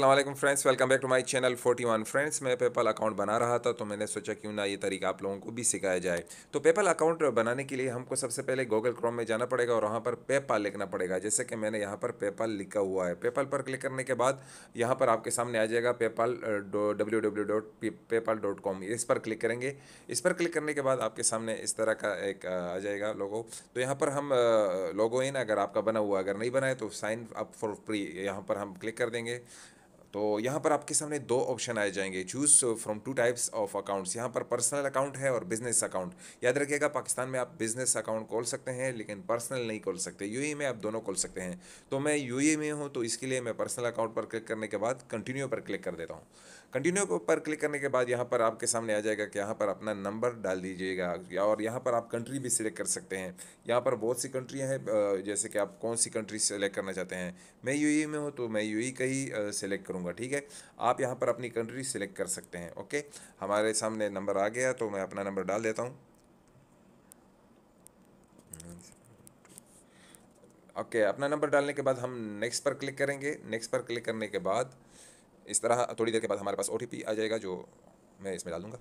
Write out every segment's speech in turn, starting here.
अल्लाम friends welcome back to my channel 41 friends मैं PayPal account बना रहा था तो मैंने सोचा क्यों ना ये तरीका आप लोगों को भी सिखाया जाए तो पेपल अकाउंट बनाने के लिए हमको सबसे पहले गूगल क्रोम में जाना पड़ेगा और वहाँ पर पेपाल लिखना पड़ेगा जैसे कि मैंने यहाँ पर पेपाल लिखा हुआ है पेपाल पर क्लिक करने के बाद यहाँ पर आपके सामने आ जाएगा पेपाल डब्ल्यू इस पर क्लिक करेंगे इस पर क्लिक करने के बाद आपके सामने इस तरह का एक आ जाएगा लोगो तो यहाँ पर हम लोगो इन अगर आपका बना हुआ अगर नहीं बनाए तो साइन अप फॉर फ्री यहाँ पर हम क्लिक कर देंगे तो यहाँ पर आपके सामने दो ऑप्शन आए जाएंगे choose from two types of accounts यहाँ पर पर्सनल अकाउंट है और बिजनेस अकाउंट याद रखिएगा पाकिस्तान में आप बिजनेस अकाउंट खोल सकते हैं लेकिन पर्सनल नहीं खोल सकते यू e में आप दोनों खोल सकते हैं तो मैं यू e में हूँ तो इसके लिए मैं पर्सनल अकाउंट पर क्लिक करने के बाद कंटिन्यू पर क्लिक कर देता हूँ कंटिन्यू के ऊपर क्लिक करने के बाद यहाँ पर आपके सामने आ जाएगा कि यहाँ पर अपना नंबर डाल दीजिएगा और यहाँ पर आप कंट्री भी सिलेक्ट कर सकते हैं यहाँ पर बहुत सी कंट्रियाँ हैं जैसे कि आप कौन सी कंट्री सेलेक्ट करना चाहते हैं मैं यू में हूँ तो मैं यू का ही सिलेक्ट करूँगा ठीक है आप यहाँ पर अपनी कंट्री सिलेक्ट कर सकते हैं ओके हमारे सामने नंबर आ गया तो मैं अपना नंबर डाल देता हूँ ओके okay, अपना नंबर डालने के बाद हम नेक्स्ट पर क्लिक करेंगे नेक्स्ट पर क्लिक करने के बाद इस तरह थोड़ी देर के बाद हमारे पास ओ आ जाएगा जो मैं इसमें डाल दूँगा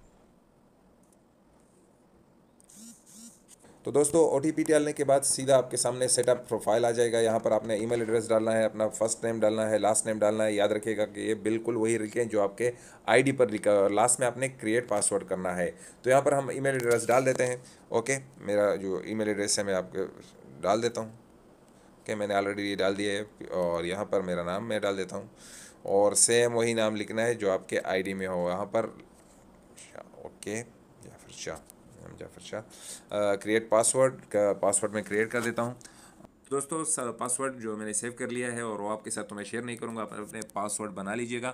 तो दोस्तों ओ टी डालने के बाद सीधा आपके सामने सेटअप प्रोफाइल आ जाएगा यहाँ पर आपने ईमेल एड्रेस डालना है अपना फर्स्ट नेम डालना है लास्ट नेम डालना है याद रखिएगा कि ये बिल्कुल वही लिखें जो आपके आईडी पर लिखा है और लास्ट में आपने क्रिएट पासवर्ड करना है तो यहाँ पर हम ईमेल एड्रेस डाल देते हैं ओके मेरा जो ई एड्रेस है मैं आपके डाल देता हूँ के मैंने ऑलरेडी ये डाल दिया है और यहाँ पर मेरा नाम मैं डाल देता हूँ और सेम वही नाम लिखना है जो आपके आईडी में हो यहाँ पर okay Jafar Shah Jafar Shah create password password में क्रिएट कर देता हूँ दोस्तों सर पासवर्ड जो मैंने सेव कर लिया है और वो आपके साथ तो मैं शेयर नहीं करूँगा आप अपने पासवर्ड बना लीजिएगा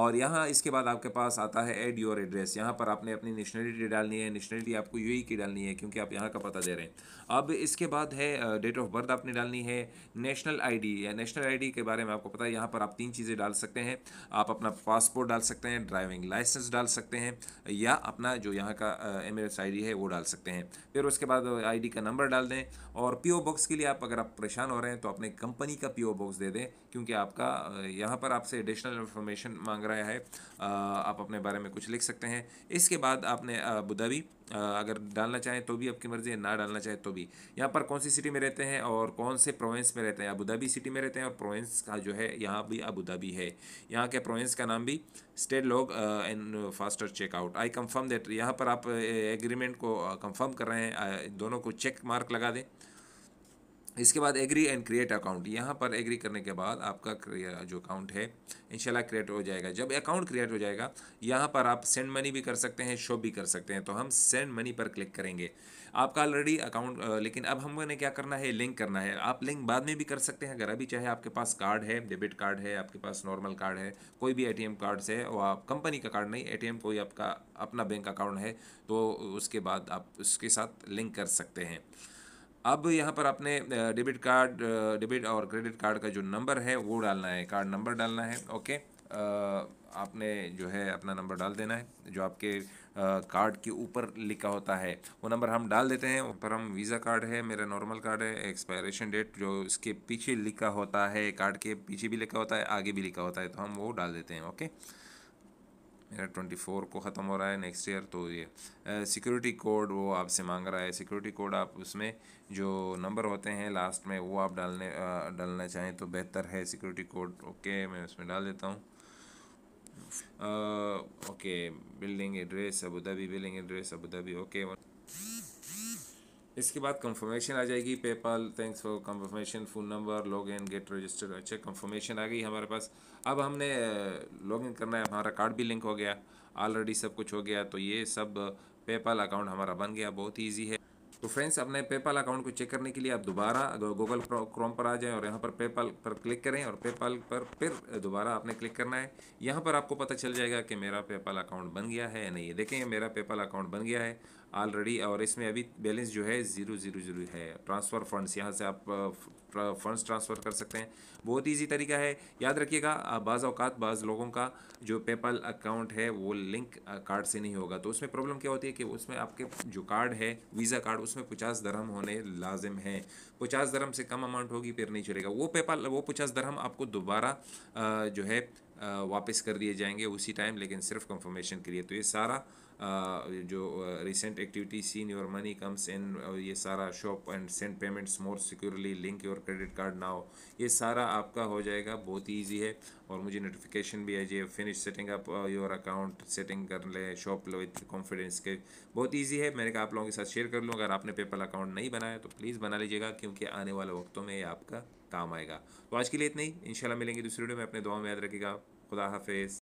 और यहाँ इसके बाद आपके पास आता है एड योर एड्रेस यहाँ पर आपने अपनी नेशनलिटी डालनी है नेशनलिटी आपको यू e की डालनी है क्योंकि आप यहाँ का पता दे रहे हैं अब इसके बाद है डेट ऑफ बर्थ आपने डालनी है नेशनल आई या नेशनल आई के बारे में आपको पता है यहाँ पर आप तीन चीज़ें डाल सकते हैं आप अपना पासपोर्ट डाल सकते हैं ड्राइविंग लाइसेंस डाल सकते हैं या अपना जो यहाँ का एम एस है वो डाल सकते हैं फिर उसके बाद आई का नंबर डाल दें और पी बॉक्स के लिए आप अगर आप परेशान हो रहे हैं तो अपने कंपनी का पीओ बॉक्स दे दें क्योंकि आपका यहाँ पर आपसे एडिशनल इन्फॉर्मेशन मांग रहा है आप अपने बारे में कुछ लिख सकते हैं इसके बाद आपने अबूधाबी अगर डालना चाहें तो भी आपकी मर्ज़ी है ना डालना चाहें तो भी यहाँ पर कौन सी सिटी में रहते हैं और कौन से प्रोविंस में रहते हैं अबूधाबी सिटी में रहते हैं और प्रोविंस का जो है यहाँ भी अबूधाबी है यहाँ के प्रोवेंस का नाम भी state log and faster checkout I confirm that यहाँ पर आप एग्रीमेंट को कंफर्म कर रहे हैं दोनों को चेक मार्क लगा दें इसके बाद एग्री एंड क्रिएट अकाउंट यहाँ पर एग्री करने के बाद आपका जो अकाउंट है इंशाल्लाह क्रिएट हो जाएगा जब अकाउंट क्रिएट हो जाएगा यहाँ पर आप सेंड मनी भी कर सकते हैं शो भी कर सकते हैं तो हम सेंड मनी पर क्लिक करेंगे आपका ऑलरेडी अकाउंट लेकिन अब हमने क्या करना है लिंक करना है आप लिंक बाद में भी कर सकते हैं अगर अभी चाहे आपके पास कार्ड है डेबिट कार्ड है आपके पास नॉर्मल कार्ड है कोई भी ए कार्ड से वो आप कंपनी का कार्ड नहीं ए कोई आपका अपना बैंक अकाउंट है तो उसके बाद आप उसके साथ लिंक कर सकते हैं अब यहाँ पर आपने डेबिट कार्ड डेबिट और क्रेडिट कार्ड का जो नंबर है वो डालना है कार्ड नंबर डालना है ओके आपने जो है अपना नंबर डाल देना है जो आपके कार्ड के ऊपर लिखा होता है वो नंबर हम डाल देते हैं ऊपर हम वीज़ा कार्ड है मेरा नॉर्मल कार्ड है एक्सपायरेशन डेट जो इसके पीछे लिखा होता है कार्ड के पीछे भी लिखा होता है आगे भी लिखा होता है तो हम वो डाल देते हैं ओके मेरा ट्वेंटी फोर को ख़त्म हो रहा है नेक्स्ट ईयर तो ये सिक्योरिटी कोड वो आपसे मांग रहा है सिक्योरिटी कोड आप उसमें जो नंबर होते हैं लास्ट में वो आप डालने आ, डालना चाहें तो बेहतर है सिक्योरिटी कोड ओके मैं उसमें डाल देता हूँ okay building address Dhabi building address Dhabi okay इसके बाद कंफर्मेशन आ जाएगी PayPal thanks for confirmation phone number log in get registered अच्छा कंफर्मेशन आ गई हमारे पास अब हमने लॉग इन करना है हमारा कार्ड भी लिंक हो गया ऑलरेडी सब कुछ हो गया तो ये सब पेपाल अकाउंट हमारा बन गया बहुत ईजी है तो फ्रेंड्स अपने पेपाल अकाउंट को चेक करने के लिए आप दोबारा गूगल क्रोम पर आ जाएं और यहाँ पर पेपाल पर क्लिक करें और पेपाल पर फिर दोबारा आपने क्लिक करना है यहाँ पर आपको पता चल जाएगा कि मेरा पेपाल अकाउंट बन गया है या नहीं देखें मेरा पेपाल अकाउंट बन गया है ऑलरेडी और इसमें अभी बैलेंस जो है ज़ीरो ज़ीरो ज़ीरो है ट्रांसफ़र फंड्स यहाँ से आप फंड्स ट्रांसफ़र कर सकते हैं बहुत ईजी तरीका है याद रखिएगा बाज़ अवकात बाज़ लोगों का जो पेपल अकाउंट है वो लिंक कार्ड से नहीं होगा तो उसमें प्रॉब्लम क्या होती है कि उसमें आपके जो कार्ड है वीज़ा कार्ड उसमें पचास दरहम होने लाजिम है पचास दरहम से कम अमाउंट होगी फिर नहीं चलेगा वो पेपल वो पचास दरहम आपको दोबारा जो है वापस कर दिए जाएंगे उसी टाइम लेकिन सिर्फ कंफर्मेशन के लिए तो ये सारा जो recent activity seen your money comes in ये सारा shop and send payments more securely link your credit card ना हो ये सारा आपका हो जाएगा बहुत ही ईजी है और मुझे नोटिफिकेशन भी आई जी finish setting up your account setting कर ले शॉप लो विथ कॉन्फिडेंस के बहुत ईजी है मैंने कहा आप लोगों के साथ शेयर कर लूँ अगर आपने पेपल अकाउंट नहीं बनाया तो प्लीज़ बना लीजिएगा क्योंकि आने वाले वक्तों में ये आपका काम आएगा तो आज के लिए इतना ही इंशाल्लाह मिलेंगे दूसरी वीडियो में अपने दुआ में याद रखिएगा खुदा हाफिज़